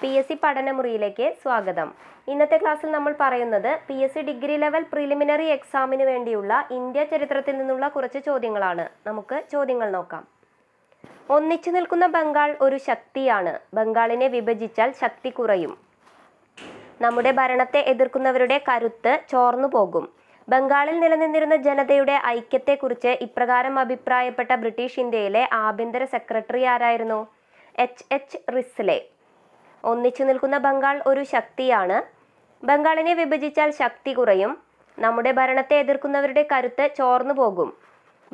P S C പഠനമുറിയിലേക്ക് സ്വാഗതം ഇന്നത്തെ ക്ലാസ്സിൽ നമ്മൾ പറയുന്നത് P S C degree level preliminary എക്സാമിന് വേണ്ടിയുള്ള ഇന്ത്യ ചരിത്രത്തിൽ നിന്നുള്ള കുറച്ച് ചോദ്യങ്ങളാണ് നമുക്ക് ചോദ്യങ്ങൾ നോക്കാം ഒന്നിച്ചു നിൽക്കുന്ന ബംഗാൾ ഒരു ശക്തിയാണ് ബംഗാളിനെ വിഭജിച്ചാൽ ശക്തി കുറയും നമ്മുടെ ഭരണത്തെ എതിർക്കുന്നവരുടെ കരുത്ത് ചോർന്നു പോകും ബംഗാളിൽ നിലനിന്നിരുന്ന ജനതയുടെ ഐക്യത്തെക്കുറിച്ച് ഇപ്രകാരം അഭിപ്രായപ്പെട്ട ബ്രിട്ടീഷ് ഇന്ത്യയിലെ ആഭ്യന്തര സെക്രട്ടറി ആരായിരുന്നു എച്ച് എച്ച് റിസ്ലെ ഒന്നിച്ചു നിൽക്കുന്ന ബംഗാൾ ഒരു ശക്തിയാണ് ബംഗാളിനെ വിഭജിച്ചാൽ ശക്തി കുറയും നമ്മുടെ ഭരണത്തെ എതിർക്കുന്നവരുടെ കരുത്ത് ചോർന്നു പോകും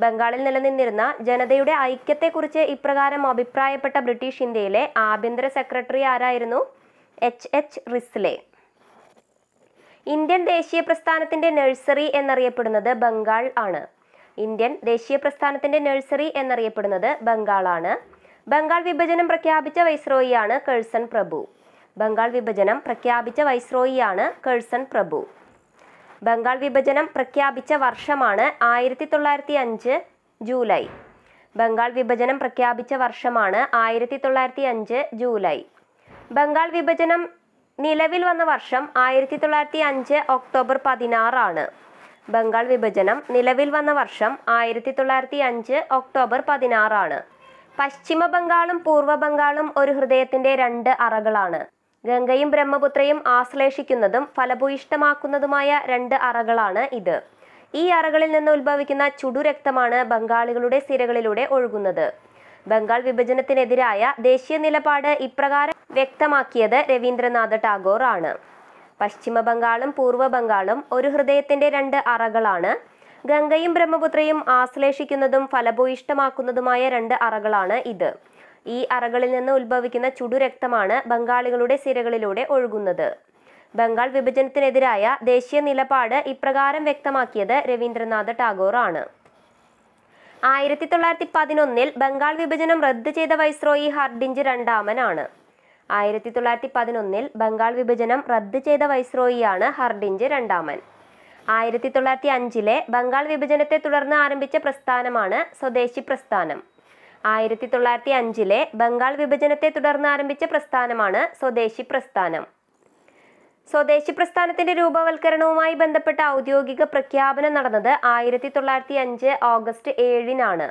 ബംഗാളിൽ നിലനിന്നിരുന്ന ജനതയുടെ ഐക്യത്തെക്കുറിച്ച് ഇപ്രകാരം അഭിപ്രായപ്പെട്ട ബ്രിട്ടീഷ് ഇന്ത്യയിലെ ആഭ്യന്തര സെക്രട്ടറി ആരായിരുന്നു എച്ച് എച്ച് റിസ്ലെ ഇന്ത്യൻ ദേശീയ പ്രസ്ഥാനത്തിന്റെ നഴ്സറി എന്നറിയപ്പെടുന്നത് ബംഗാൾ ആണ് ഇന്ത്യൻ ദേശീയ പ്രസ്ഥാനത്തിന്റെ നഴ്സറി എന്നറിയപ്പെടുന്നത് ബംഗാളാണ് ബംഗാൾ വിഭജനം പ്രഖ്യാപിച്ച വൈസ്രോയിയാണ് കേഴ്സൺ പ്രഭു ബംഗാൾ വിഭജനം പ്രഖ്യാപിച്ച വൈസ്രോയിയാണ് കേഴ്സൺ പ്രഭു ബംഗാൾ വിഭജനം പ്രഖ്യാപിച്ച വർഷമാണ് ആയിരത്തി തൊള്ളായിരത്തി അഞ്ച് ജൂലൈ ബംഗാൾ വിഭജനം പ്രഖ്യാപിച്ച വർഷമാണ് ആയിരത്തി തൊള്ളായിരത്തി അഞ്ച് ജൂലൈ ബംഗാൾ വിഭജനം നിലവിൽ വന്ന വർഷം ആയിരത്തി തൊള്ളായിരത്തി അഞ്ച് ഒക്ടോബർ പതിനാറാണ് ബംഗാൾ വിഭജനം നിലവിൽ വന്ന വർഷം ആയിരത്തി തൊള്ളായിരത്തി അഞ്ച് ഒക്ടോബർ പതിനാറാണ് പശ്ചിമ ബംഗാളും പൂർവ്വ ബംഗാളും ഒരു ഹൃദയത്തിന്റെ രണ്ട് അറകളാണ് ഗംഗയും ബ്രഹ്മപുത്രയും ആശ്ലേഷിക്കുന്നതും ഫലഭൂയിഷ്ടമാക്കുന്നതുമായ രണ്ട് അറകളാണ് ഇത് ഈ അറകളിൽ നിന്ന് ഉത്ഭവിക്കുന്ന ചുടുരക്തമാണ് ബംഗാളികളുടെ സിരകളിലൂടെ ഒഴുകുന്നത് ബംഗാൾ വിഭജനത്തിനെതിരായ ദേശീയ നിലപാട് ഇപ്രകാരം വ്യക്തമാക്കിയത് രവീന്ദ്രനാഥ ടാഗോർ ആണ് പശ്ചിമ ബംഗാളും പൂർവ്വ ബംഗാളും ഒരു ഹൃദയത്തിന്റെ രണ്ട് അറകളാണ് ഗംഗയും ബ്രഹ്മപുത്രയും ആശ്ലേഷിക്കുന്നതും ഫലഭൂയിഷ്ടമാക്കുന്നതുമായ രണ്ട് അറകളാണ് ഇത് ഈ അറകളിൽ നിന്ന് ഉത്ഭവിക്കുന്ന ചുടുരക്തമാണ് ബംഗാളികളുടെ സിരകളിലൂടെ ഒഴുകുന്നത് ബംഗാൾ വിഭജനത്തിനെതിരായ ദേശീയ നിലപാട് ഇപ്രകാരം വ്യക്തമാക്കിയത് രവീന്ദ്രനാഥ് ടാഗോർ ആണ് ആയിരത്തി തൊള്ളായിരത്തി പതിനൊന്നിൽ ബംഗാൾ വിഭജനം റദ്ദു ചെയ്ത വൈസ്രോയി ഹർഡിഞ്ച് രണ്ടാമനാണ് ആയിരത്തി തൊള്ളായിരത്തി പതിനൊന്നിൽ ബംഗാൾ വിഭജനം റദ്ദു ചെയ്ത വൈസ്രോയിയാണ് ഹർഡിഞ്ച് രണ്ടാമൻ ആയിരത്തി തൊള്ളായിരത്തി അഞ്ചിലെ ബംഗാൾ വിഭജനത്തെ തുടർന്ന് ആരംഭിച്ച പ്രസ്ഥാനമാണ് സ്വദേശി പ്രസ്ഥാനം ആയിരത്തി തൊള്ളായിരത്തി അഞ്ചിലെ ബംഗാൾ വിഭജനത്തെ തുടർന്ന് ആരംഭിച്ച പ്രസ്ഥാനമാണ് സ്വദേശി പ്രസ്ഥാനം സ്വദേശി പ്രസ്ഥാനത്തിന്റെ രൂപവൽക്കരണവുമായി ബന്ധപ്പെട്ട ഔദ്യോഗിക പ്രഖ്യാപനം നടന്നത് ആയിരത്തി തൊള്ളായിരത്തി അഞ്ച് ഓഗസ്റ്റ് ഏഴിനാണ്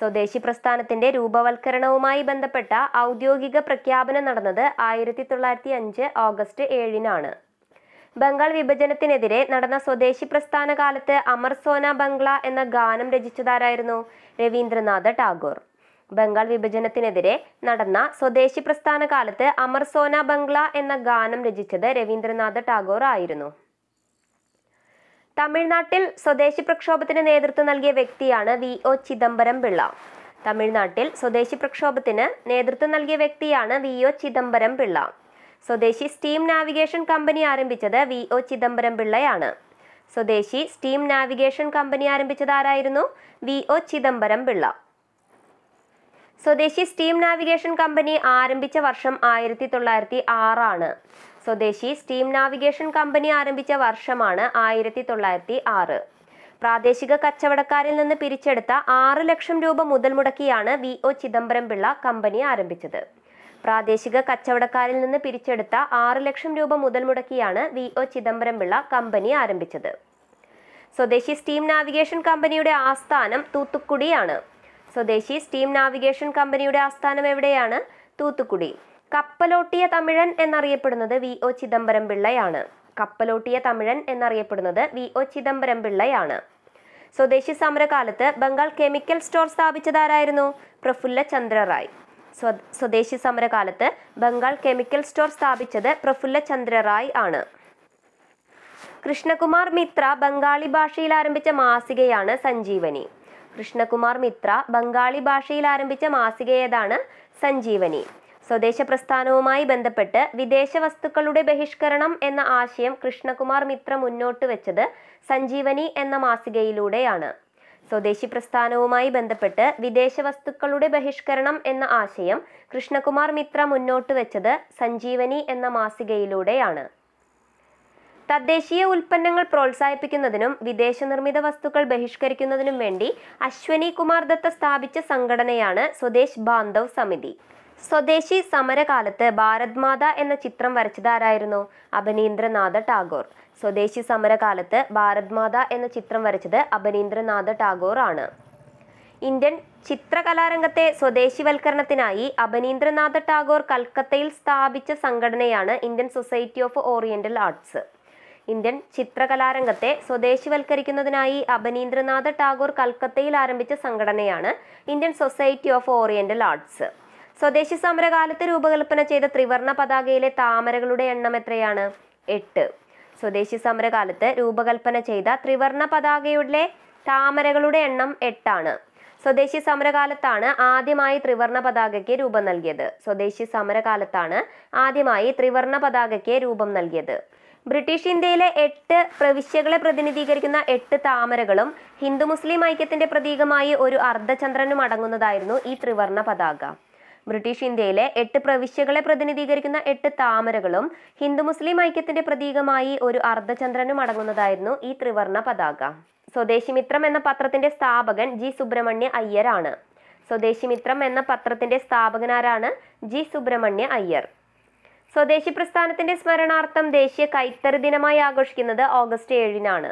സ്വദേശി പ്രസ്ഥാനത്തിന്റെ രൂപവൽക്കരണവുമായി ബന്ധപ്പെട്ട ഔദ്യോഗിക പ്രഖ്യാപനം നടന്നത് ആയിരത്തി തൊള്ളായിരത്തി അഞ്ച് ഓഗസ്റ്റ് ഏഴിനാണ് ബംഗാൾ വിഭജനത്തിനെതിരെ നടന്ന സ്വദേശി പ്രസ്ഥാന കാലത്ത് അമർ സോന ബംഗ്ല എന്ന ഗാനം രചിച്ചതാരായിരുന്നു രവീന്ദ്രനാഥ ടാഗോർ ബംഗാൾ വിഭജനത്തിനെതിരെ നടന്ന സ്വദേശി പ്രസ്ഥാന കാലത്ത് അമർ സോന ബംഗ്ല എന്ന ഗാനം രചിച്ചത് രവീന്ദ്രനാഥ ടാഗോർ ആയിരുന്നു തമിഴ്നാട്ടിൽ സ്വദേശി പ്രക്ഷോഭത്തിന് നേതൃത്വം നൽകിയ വ്യക്തിയാണ് വി ഒ ചിദംബരം പിള്ള തമിഴ്നാട്ടിൽ സ്വദേശി പ്രക്ഷോഭത്തിന് നേതൃത്വം നൽകിയ വ്യക്തിയാണ് V O Chidambaram Pillai Swadeshi Steam Navigation Company ആരംഭിച്ചത് വി ഒ ചിദംബരം പിള്ളയാണ് സ്വദേശി സ്റ്റീം നാവിഗേഷൻ കമ്പനി ആരംഭിച്ചത് ആരായിരുന്നു V O Chidambaram Pillai Swadeshi Steam Navigation company ആരംഭിച്ച വർഷം ആയിരത്തി തൊള്ളായിരത്തി ആറാണ് സ്വദേശി സ്റ്റീം നാവിഗേഷൻ കമ്പനി ആരംഭിച്ച വർഷമാണ് ആയിരത്തി തൊള്ളായിരത്തി ആറ് പ്രാദേശിക കച്ചവടക്കാരിൽ നിന്ന് പിരിച്ചെടുത്ത ആറ് ലക്ഷം രൂപ മുതൽ മുടക്കിയാണ് V O Chidambaram Pillai company ആരംഭിച്ചത് പ്രാദേശിക കച്ചവടക്കാരിൽ നിന്ന് പിരിച്ചെടുത്ത ആറ് ലക്ഷം രൂപ മുതൽ മുടക്കിയാണ് V O Chidambaram Pillai company ആരംഭിച്ചത് സ്വദേശി സ്റ്റീം നാവിഗേഷൻ കമ്പനിയുടെ ആസ്ഥാനം തൂത്തുക്കുടിയാണ് സ്വദേശി സ്റ്റീം നാവിഗേഷൻ കമ്പനിയുടെ ആസ്ഥാനം എവിടെയാണ് തൂത്തുക്കുടി കപ്പലോട്ടിയ തമിഴൻ എന്നറിയപ്പെടുന്നത് വി ഒ ചിദംബരം പിള്ളയാണ് കപ്പലോട്ടിയ തമിഴൻ എന്നറിയപ്പെടുന്നത് വി ഒ ചിദംബരം പിള്ളയാണ് സ്വദേശി സമരകാലത്ത് ബംഗാൾ കെമിക്കൽ സ്റ്റോർ സ്ഥാപിച്ചതാരായിരുന്നു പ്രഫുല്ല ചന്ദ്ര റായ് സ്വദേശി സമരകാലത്ത് ബംഗാൾ കെമിക്കൽ സ്റ്റോർ സ്ഥാപിച്ചത് പ്രഫുല്ല ചന്ദ്ര റായ് ആണ് കൃഷ്ണകുമാർ മിത്ര ബംഗാളി ഭാഷയിൽ ആരംഭിച്ച മാസികയാണ് സഞ്ജീവനി കൃഷ്ണകുമാർ മിത്ര ബംഗാളി ഭാഷയിൽ ആരംഭിച്ച മാസികയേതാണ് സഞ്ജീവനി സ്വദേശ പ്രസ്ഥാനവുമായി ബന്ധപ്പെട്ട് വിദേശ വസ്തുക്കളുടെ ബഹിഷ്കരണം എന്ന ആശയം കൃഷ്ണകുമാർ മിത്ര മുന്നോട്ട് വെച്ചത് സഞ്ജീവനി എന്ന മാസികയിലൂടെയാണ് സ്വദേശി പ്രസ്ഥാനവുമായി ബന്ധപ്പെട്ട് വിദേശ വസ്തുക്കളുടെ ബഹിഷ്കരണം എന്ന ആശയം കൃഷ്ണകുമാർ മിത്ര മുന്നോട്ട് വെച്ചത് സഞ്ജീവനി എന്ന മാസികയിലൂടെയാണ് തദ്ദേശീയ ഉൽപ്പന്നങ്ങൾ പ്രോത്സാഹിപ്പിക്കുന്നതിനും വിദേശ നിർമ്മിത വസ്തുക്കൾ ബഹിഷ്കരിക്കുന്നതിനും വേണ്ടി അശ്വനി കുമാർ ദത്ത സ്ഥാപിച്ച സംഘടനയാണ് സ്വദേശ് ബാന്ധവ് സമിതി സ്വദേശി സമരകാലത്ത് ഭാരത് മാത എന്ന ചിത്രം വരച്ചത് ആരായിരുന്നു അഭിനീന്ദ്രനാഥ ടാഗോർ സ്വദേശി സമരകാലത്ത് ഭാരത് മാത എന്ന ചിത്രം വരച്ചത് അഭിനീന്ദ്രനാഥ ടാഗോർ ആണ് ഇന്ത്യൻ ചിത്രകലാരംഗത്തെ സ്വദേശിവൽക്കരണത്തിനായി അഭിനീന്ദ്രനാഥ ടാഗോർ കൽക്കത്തയിൽ സ്ഥാപിച്ച സംഘടനയാണ് Indian Society of Oriental Arts Indian ചിത്രകലാരംഗത്തെ സ്വദേശിവൽക്കരിക്കുന്നതിനായി അഭിനീന്ദ്രനാഥ ടാഗോർ കൽക്കത്തയിൽ ആരംഭിച്ച സംഘടനയാണ് Indian Society of Oriental Arts Swadeshi സമരകാലത്ത് രൂപകൽപ്പന ചെയ്ത ത്രിവർണ പതാകയിലെ താമരകളുടെ എണ്ണം എത്രയാണ് എട്ട് സ്വദേശി സമരകാലത്ത് രൂപകൽപ്പന ചെയ്ത ത്രിവർണ പതാകയുടെ താമരകളുടെ എണ്ണം എട്ടാണ് സ്വദേശി സമരകാലത്താണ് ആദ്യമായി ത്രിവർണ പതാകയ്ക്ക് രൂപം നൽകിയത് സ്വദേശി സമരകാലത്താണ് ആദ്യമായി ത്രിവർണ പതാകയ്ക്ക് രൂപം നൽകിയത് ബ്രിട്ടീഷ് ഇന്ത്യയിലെ എട്ട് പ്രവിശ്യകളെ പ്രതിനിധീകരിക്കുന്ന എട്ട് താമരകളും ഹിന്ദു മുസ്ലിം ഐക്യത്തിന്റെ പ്രതീകമായി ഒരു അർദ്ധചന്ദ്രനും അടങ്ങുന്നതായിരുന്നു ഈ ത്രിവർണ പതാക ബ്രിട്ടീഷ് ഇന്ത്യയിലെ എട്ട് പ്രവിശ്യകളെ പ്രതിനിധീകരിക്കുന്ന എട്ട് താമരകളും ഹിന്ദു മുസ്ലിം ഐക്യത്തിന്റെ പ്രതീകമായി ഒരു അർദ്ധചന്ദ്രനും അടങ്ങുന്നതായിരുന്നു ഈ ത്രിവർണ പതാക സ്വദേശിമിത്രം എന്ന പത്രത്തിന്റെ സ്ഥാപകൻ ജി സുബ്രഹ്മണ്യ അയ്യരാണ് സ്വദേശിമിത്രം എന്ന പത്രത്തിന്റെ സ്ഥാപകനാരാണ് ജി സുബ്രഹ്മണ്യ അയ്യർ സ്വദേശി പ്രസ്ഥാനത്തിന്റെ സ്മരണാർത്ഥം ദേശീയ കൈത്തറി ദിനമായി ആഘോഷിക്കുന്നത് ഓഗസ്റ്റ് ഏഴിനാണ്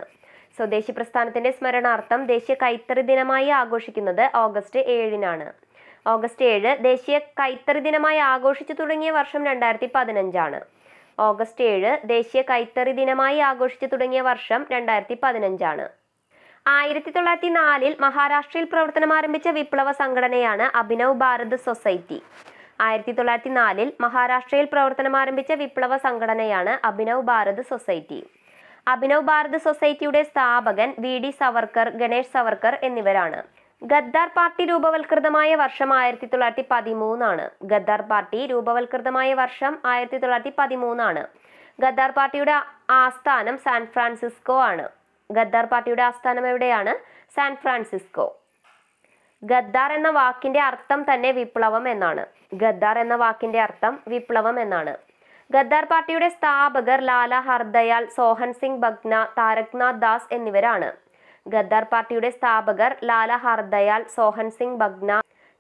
സ്വദേശി പ്രസ്ഥാനത്തിന്റെ സ്മരണാർത്ഥം ദേശീയ കൈത്തറി ദിനമായി ആഘോഷിക്കുന്നത് ഓഗസ്റ്റ് ഏഴിനാണ് ഓഗസ്റ്റ് ഏഴ് ദേശീയ കൈത്തറി ദിനമായി ആഘോഷിച്ചു തുടങ്ങിയ വർഷം രണ്ടായിരത്തി പതിനഞ്ചാണ് ഓഗസ്റ്റ് ഏഴ് ദേശീയ കൈത്തറി ദിനമായി ആഘോഷിച്ചു തുടങ്ങിയ വർഷം രണ്ടായിരത്തി പതിനഞ്ചാണ് ആയിരത്തി തൊള്ളായിരത്തി നാലിൽ മഹാരാഷ്ട്രയിൽ പ്രവർത്തനം ആരംഭിച്ച വിപ്ലവ സംഘടനയാണ് അഭിനവ് ഭാരത് സൊസൈറ്റി ആയിരത്തി തൊള്ളായിരത്തി നാലിൽ മഹാരാഷ്ട്രയിൽ പ്രവർത്തനം ആരംഭിച്ച വിപ്ലവ സംഘടനയാണ് അഭിനവ് ഭാരത് സൊസൈറ്റി അഭിനവ് ഭാരത് സൊസൈറ്റിയുടെ സ്ഥാപകൻ വി ഡി സവർക്കർ ഗണേഷ് സവർക്കർ എന്നിവരാണ് ഗദ്ദാർ പാർട്ടി രൂപവൽകൃതമായ വർഷം ആയിരത്തി തൊള്ളായിരത്തി പതിമൂന്നാണ് ഗദ്ദാർ പാർട്ടി രൂപവൽകൃതമായ വർഷം ആയിരത്തി തൊള്ളായിരത്തി പതിമൂന്നാണ് ഗദ്ദാർ പാർട്ടിയുടെ ആസ്ഥാനം സാൻ ഫ്രാൻസിസ്കോ ആണ് ഗദ്ദാർ പാർട്ടിയുടെ ആസ്ഥാനം എവിടെയാണ് സാൻ ഫ്രാൻസിസ്കോ ഗദ്ദാർ എന്ന വാക്കിന്റെ അർത്ഥം തന്നെ വിപ്ലവം എന്നാണ് ഗദ്ദാർ എന്ന വാക്കിന്റെ അർത്ഥം വിപ്ലവം എന്നാണ് ഗദ്ദാർ പാർട്ടിയുടെ സ്ഥാപകർ ലാല ഹർദയാൽ സോഹൻ സിംഗ് ബഗ്ന താരക്നാഥ് ദാസ് എന്നിവരാണ് ഗദ്ദാർ പാർട്ടിയുടെ സ്ഥാപകർ ലാല ഹർദയാൽ സോഹൻ സിംഗ് ബഗ്ന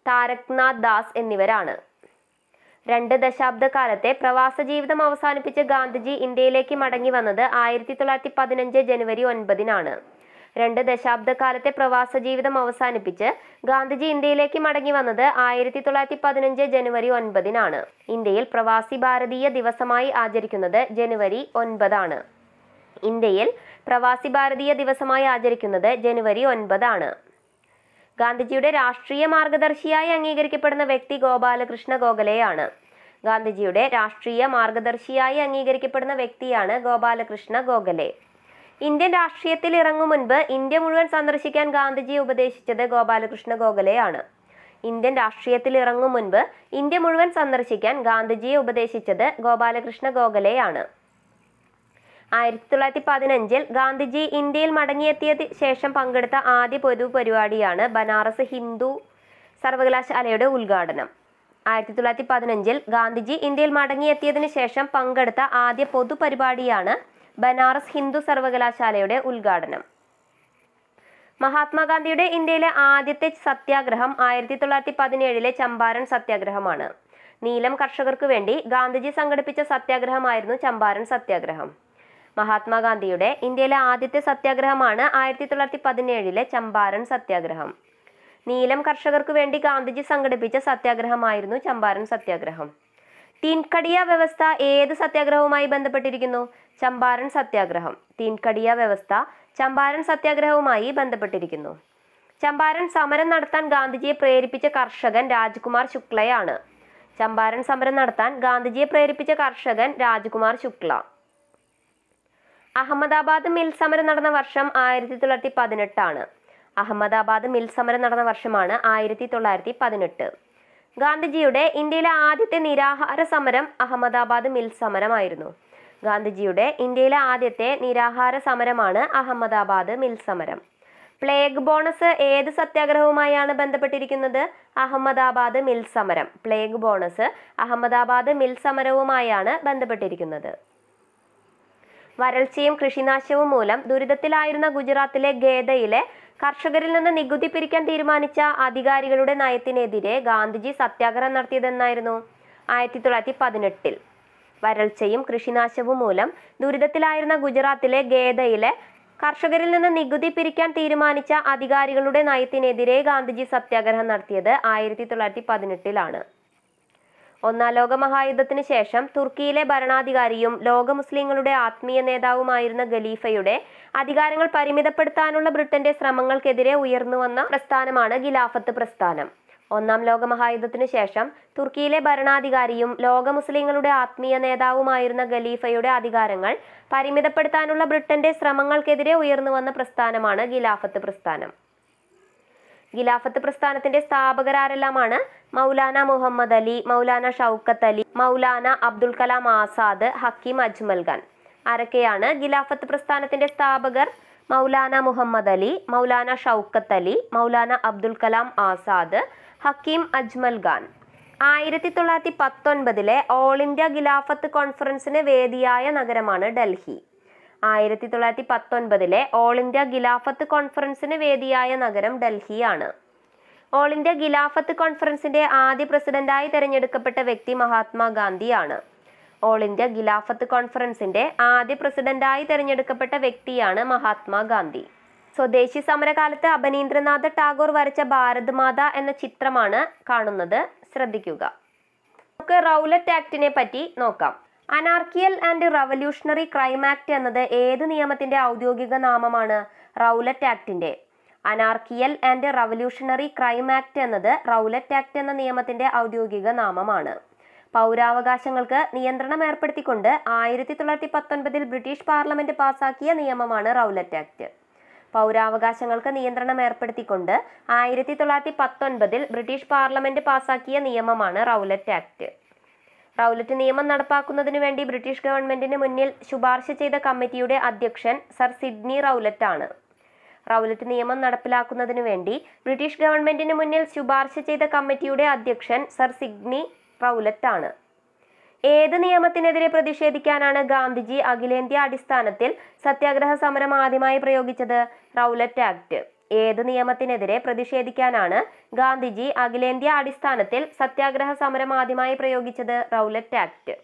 താരക്നാഥ് ദാസ് എന്നിവരാണ് രണ്ട് കാലത്തെ പ്രവാസ ജീവിതം അവസാനിപ്പിച്ച ഗാന്ധിജി ഇന്ത്യയിലേക്ക് മടങ്ങി വന്നത് ആയിരത്തി തൊള്ളായിരത്തി പതിനഞ്ച് ജനുവരി ഒൻപതിനാണ് രണ്ട് കാലത്തെ പ്രവാസ ജീവിതം അവസാനിപ്പിച്ച് ഗാന്ധിജി ഇന്ത്യയിലേക്ക് മടങ്ങി വന്നത് ആയിരത്തി തൊള്ളായിരത്തി പതിനഞ്ച് ജനുവരി ഒൻപതിനാണ് ഇന്ത്യയിൽ പ്രവാസി ഭാരതീയ ദിവസമായി ആചരിക്കുന്നത് ജനുവരി ഒൻപതാണ് ഇന്ത്യയിൽ പ്രവാസി ഭാരതീയ ദിവസമായി ആചരിക്കുന്നത് ജനുവരി ഒൻപതാണ് ഗാന്ധിജിയുടെ രാഷ്ട്രീയ മാർഗദർശിയായി അംഗീകരിക്കപ്പെടുന്ന വ്യക്തി ഗോപാലകൃഷ്ണ ഗോഖലെയാണ് ഗാന്ധിജിയുടെ രാഷ്ട്രീയ മാർഗദർശിയായി അംഗീകരിക്കപ്പെടുന്ന വ്യക്തിയാണ് ഗോപാലകൃഷ്ണ ഗോഖലെ ഇന്ത്യൻ രാഷ്ട്രീയത്തിൽ ഇറങ്ങും മുൻപ് ഇന്ത്യ മുഴുവൻ സന്ദർശിക്കാൻ ഗാന്ധിജി ഉപദേശിച്ചത് ഗോപാലകൃഷ്ണ ഗോഖലെയാണ് ഇന്ത്യൻ രാഷ്ട്രീയത്തിൽ ഇറങ്ങും മുൻപ് ഇന്ത്യ മുഴുവൻ സന്ദർശിക്കാൻ ഗാന്ധിജിയെ ഉപദേശിച്ചത് ഗോപാലകൃഷ്ണ ഗോഖലെയാണ് ആയിരത്തി തൊള്ളായിരത്തി പതിനഞ്ചിൽ ഗാന്ധിജി ഇന്ത്യയിൽ മടങ്ങിയെത്തിയ ശേഷം പങ്കെടുത്ത ആദ്യ പൊതുപരിപാടിയാണ് ബനാറസ് ഹിന്ദു സർവകലാശാലയുടെ ഉദ്ഘാടനം ആയിരത്തി തൊള്ളായിരത്തി പതിനഞ്ചിൽ ഗാന്ധിജി ഇന്ത്യയിൽ മടങ്ങിയെത്തിയതിന് ശേഷം പങ്കെടുത്ത ആദ്യ പൊതുപരിപാടിയാണ് ബനാറസ് ഹിന്ദു സർവകലാശാലയുടെ ഉദ്ഘാടനം മഹാത്മാഗാന്ധിയുടെ ഇന്ത്യയിലെ ആദ്യത്തെ സത്യാഗ്രഹം ആയിരത്തി തൊള്ളായിരത്തി പതിനേഴിലെ ചമ്പാരൻ സത്യാഗ്രഹമാണ് നീലം കർഷകർക്കു വേണ്ടി ഗാന്ധിജി സംഘടിപ്പിച്ച സത്യാഗ്രഹമായിരുന്നു ചമ്പാരൻ സത്യാഗ്രഹം മഹാത്മാഗാന്ധിയുടെ ഇന്ത്യയിലെ ആദ്യത്തെ സത്യാഗ്രഹമാണ് ആയിരത്തി തൊള്ളായിരത്തി പതിനേഴിലെ ചമ്പാരൻ സത്യാഗ്രഹം നീലം കർഷകർക്ക് വേണ്ടി ഗാന്ധിജി സംഘടിപ്പിച്ച സത്യാഗ്രഹമായിരുന്നു ചമ്പാരൻ സത്യാഗ്രഹം തീൻകടിയ വ്യവസ്ഥ ഏത് സത്യാഗ്രഹവുമായി ബന്ധപ്പെട്ടിരിക്കുന്നു ചമ്പാരൻ സത്യാഗ്രഹം തീൻകടിയ വ്യവസ്ഥ ചമ്പാരൻ സത്യാഗ്രഹവുമായി ബന്ധപ്പെട്ടിരിക്കുന്നു ചമ്പാരൻ സമരം നടത്താൻ ഗാന്ധിജിയെ പ്രേരിപ്പിച്ച കർഷകൻ രാജ്കുമാർ ശുക്ലയാണ് ചമ്പാരൻ സമരം നടത്താൻ ഗാന്ധിജിയെ പ്രേരിപ്പിച്ച കർഷകൻ രാജ്കുമാർ ശുക്ല അഹമ്മദാബാദ് മിൽ സമരം നടന്ന വർഷം ആയിരത്തി തൊള്ളായിരത്തി പതിനെട്ടാണ് അഹമ്മദാബാദ് മിൽ സമരം നടന്ന വർഷമാണ് ആയിരത്തി തൊള്ളായിരത്തി പതിനെട്ട് ഗാന്ധിജിയുടെ ഇന്ത്യയിലെ ആദ്യത്തെ നിരാഹാര സമരം അഹമ്മദാബാദ് മിൽ സമരമായിരുന്നു ഗാന്ധിജിയുടെ ഇന്ത്യയിലെ ആദ്യത്തെ നിരാഹാര സമരമാണ് അഹമ്മദാബാദ് മിൽ സമരം പ്ലേഗ് ബോണസ് ഏത് സത്യാഗ്രഹവുമായാണ് ബന്ധപ്പെട്ടിരിക്കുന്നത് അഹമ്മദാബാദ് മിൽ സമരം പ്ലേഗ് ബോണസ് അഹമ്മദാബാദ് മിൽ സമരവുമായാണ് ബന്ധപ്പെട്ടിരിക്കുന്നത് വരൾച്ചയും കൃഷിനാശവും മൂലം ദുരിതത്തിലായിരുന്ന ഗുജറാത്തിലെ ഖേദയിലെ കർഷകരിൽ നിന്ന് നികുതി പിരിക്കാൻ തീരുമാനിച്ച അധികാരികളുടെ നയത്തിനെതിരെ ഗാന്ധിജി സത്യാഗ്രഹം നടത്തിയതെന്നായിരുന്നു ആയിരത്തി തൊള്ളായിരത്തി പതിനെട്ടിൽ വരൾച്ചയും കൃഷിനാശവും മൂലം ദുരിതത്തിലായിരുന്ന ഗുജറാത്തിലെ ഖേദയിലെ കർഷകരിൽ നിന്ന് നികുതി പിരിക്കാൻ തീരുമാനിച്ച അധികാരികളുടെ നയത്തിനെതിരെ ഗാന്ധിജി സത്യാഗ്രഹം നടത്തിയത് ആയിരത്തി തൊള്ളായിരത്തി പതിനെട്ടിലാണ് ഒന്നാം ലോകമഹായുദ്ധത്തിന് ശേഷം തുർക്കിയിലെ ഭരണാധികാരിയും ലോക മുസ്ലിങ്ങളുടെ ആത്മീയ നേതാവുമായിരുന്ന ഖലീഫയുടെ അധികാരങ്ങൾ പരിമിതപ്പെടുത്താനുള്ള ബ്രിട്ടന്റെ ശ്രമങ്ങൾക്കെതിരെ ഉയർന്നുവന്ന പ്രസ്ഥാനമാണ് ഖിലാഫത്ത് പ്രസ്ഥാനം ഒന്നാം ലോകമഹായുദ്ധത്തിനു ശേഷം തുർക്കിയിലെ ഭരണാധികാരിയും ലോക മുസ്ലിങ്ങളുടെ ആത്മീയ നേതാവുമായിരുന്ന ഖലീഫയുടെ അധികാരങ്ങൾ പരിമിതപ്പെടുത്താനുള്ള ബ്രിട്ടന്റെ ശ്രമങ്ങൾക്കെതിരെ ഉയർന്നുവന്ന പ്രസ്ഥാനമാണ് ഖിലാഫത്ത് പ്രസ്ഥാനം ഖിലാഫത്ത് പ്രസ്ഥാനത്തിന്റെ സ്ഥാപകരാരെല്ലാമാണ് മൗലാന മുഹമ്മദ് അലി മൗലാന ഷൗക്കത്ത് അലി മൗലാന അബ്ദുൽ കലാം ആസാദ് ഹക്കീം അജ്മൽ ഖാൻ ആരൊക്കെയാണ് ഖിലാഫത്ത് പ്രസ്ഥാനത്തിന്റെ സ്ഥാപകർ മൗലാന മുഹമ്മദ് അലി മൗലാന ഷൗക്കത്ത് അലി മൗലാന അബ്ദുൽ കലാം ആസാദ് ഹക്കീം അജ്മൽ ഖാൻ ആയിരത്തി തൊള്ളായിരത്തി പത്തൊൻപതിലെ ഓൾ ഇന്ത്യ ഖിലാഫത്ത് കോൺഫറൻസിന് വേദിയായ നഗരമാണ് ഡൽഹി ആയിരത്തി തൊള്ളായിരത്തി പത്തൊൻപതിലെ ഓൾ ഇന്ത്യ ഖിലാഫത്ത് കോൺഫറൻസിന് വേദിയായ നഗരം ഡൽഹിയാണ് ഓൾ ഇന്ത്യ ഖിലാഫത്ത് കോൺഫറൻസിന്റെ ആദ്യ പ്രസിഡന്റായി തെരഞ്ഞെടുക്കപ്പെട്ട വ്യക്തി മഹാത്മാഗാന്ധിയാണ് ഓൾ ഇന്ത്യ ഖിലാഫത്ത് കോൺഫറൻസിന്റെ ആദ്യ പ്രസിഡന്റായി തെരഞ്ഞെടുക്കപ്പെട്ട വ്യക്തിയാണ് മഹാത്മാഗാന്ധി സ്വദേശി സമരകാലത്ത് അപനീന്ദ്രനാഥ ടാഗോർ വരച്ച ഭാരത് മാത എന്ന ചിത്രമാണ് കാണുന്നത് ശ്രദ്ധിക്കുക നമുക്ക് റൗലറ്റ് ആക്ടിനെ പറ്റി നോക്കാം Anarchical and Revolutionary Crime Act എന്നത് ഏത് നിയമത്തിന്റെ ഔദ്യോഗിക നാമമാണ് റൗലറ്റ് ആക്ടിന്റെ Anarchical and Revolutionary Crime Act എന്നത് റൗലറ്റ് ആക്ട് എന്ന നിയമത്തിന്റെ ഔദ്യോഗിക നാമമാണ് പൗരാവകാശങ്ങൾക്ക് നിയന്ത്രണം ഏർപ്പെടുത്തിക്കൊണ്ട് ആയിരത്തി തൊള്ളായിരത്തി പത്തൊൻപതിൽ ബ്രിട്ടീഷ് പാർലമെന്റ് പാസാക്കിയ നിയമമാണ് റൗലറ്റ് ആക്ട് പൗരാവകാശങ്ങൾക്ക് നിയന്ത്രണം ഏർപ്പെടുത്തിക്കൊണ്ട് ആയിരത്തി തൊള്ളായിരത്തി പത്തൊൻപതിൽ ബ്രിട്ടീഷ് പാർലമെന്റ് പാസാക്കിയ നിയമമാണ് റൗലറ്റ് ആക്ട് റൗലറ്റ് നിയമം നടപ്പാക്കുന്നതിനു വേണ്ടി ബ്രിട്ടീഷ് ഗവൺമെന്റിന് മുന്നിൽ ശുപാർശ ചെയ്ത കമ്മിറ്റിയുടെ അധ്യക്ഷൻ സർ സിഡ്നി റൗലറ്റ് ആണ് റൗലറ്റ് നിയമം നടപ്പിലാക്കുന്നതിനു വേണ്ടി ബ്രിട്ടീഷ് ഗവൺമെന്റിന് മുന്നിൽ ശുപാർശ ചെയ്ത കമ്മിറ്റിയുടെ അധ്യക്ഷൻ സർ സിഡ്നി റൗലറ്റ് ആണ് ഏത് നിയമത്തിനെതിരെ പ്രതിഷേധിക്കാനാണ് ഗാന്ധിജി അഖിലേന്ത്യാ അടിസ്ഥാനത്തിൽ സത്യാഗ്രഹ സമരം ആദ്യമായി പ്രയോഗിച്ചത് റൗലറ്റ് ആക്ട് ഏത് നിയമത്തിനെതിരെ പ്രതിഷേധിക്കാനാണ് ഗാന്ധിജി അഖിലേന്ത്യാ അടിസ്ഥാനത്തിൽ സത്യാഗ്രഹ സമരം ആദ്യമായി പ്രയോഗിച്ചത് റൗലറ്റ് ആക്ട്